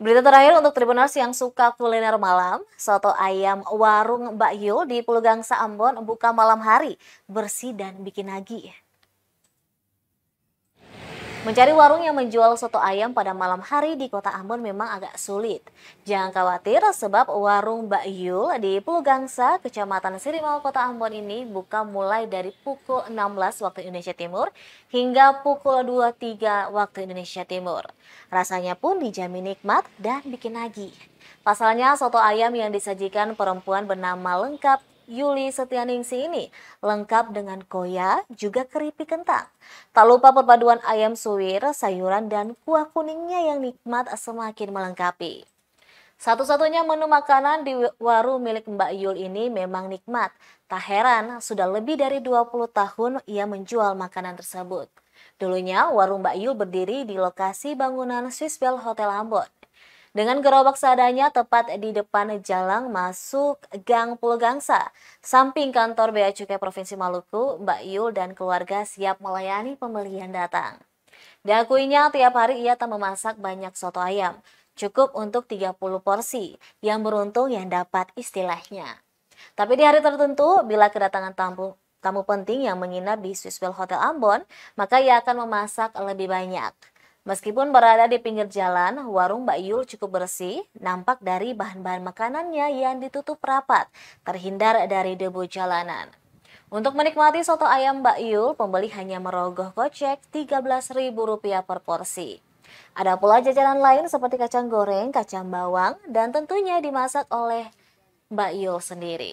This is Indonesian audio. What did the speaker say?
Berita terakhir untuk Tribuners yang suka kuliner malam, soto ayam warung Mbak Yul di Pulau Gangsa Ambon buka malam hari, bersih dan bikin nagih. Mencari warung yang menjual soto ayam pada malam hari di kota Ambon memang agak sulit. Jangan khawatir sebab warung Mbak Yul di Pulgangsa, Kecamatan Sirimau, Kota Ambon ini buka mulai dari pukul 16 waktu Indonesia Timur hingga pukul 23 waktu Indonesia Timur. Rasanya pun dijamin nikmat dan bikin nagih. Pasalnya soto ayam yang disajikan perempuan bernama lengkap Yuli Setianingsi ini lengkap dengan koya juga keripik kentang. Tak lupa perpaduan ayam suwir, sayuran, dan kuah kuningnya yang nikmat semakin melengkapi. Satu-satunya menu makanan di warung milik Mbak Yul ini memang nikmat. Tak heran, sudah lebih dari 20 tahun ia menjual makanan tersebut. Dulunya, warung Mbak Yul berdiri di lokasi bangunan Swiss Bell Hotel Ambon dengan gerobak seadanya tepat di depan jalan masuk Gang Pulau Gangsa. Samping kantor Bea Cukai Provinsi Maluku, Mbak Yul dan keluarga siap melayani pembelian datang. Diakuinya tiap hari ia tak memasak banyak soto ayam, cukup untuk 30 porsi, yang beruntung yang dapat istilahnya. Tapi di hari tertentu, bila kedatangan tamu, tamu penting yang menginap di Swisswell Hotel Ambon, maka ia akan memasak lebih banyak. Meskipun berada di pinggir jalan, warung Mbak Yul cukup bersih, nampak dari bahan-bahan makanannya yang ditutup rapat, terhindar dari debu jalanan. Untuk menikmati soto ayam Mbak Yul, pembeli hanya merogoh kocek Rp13.000 per porsi. Ada pula jajanan lain seperti kacang goreng, kacang bawang, dan tentunya dimasak oleh Mbak Yul sendiri.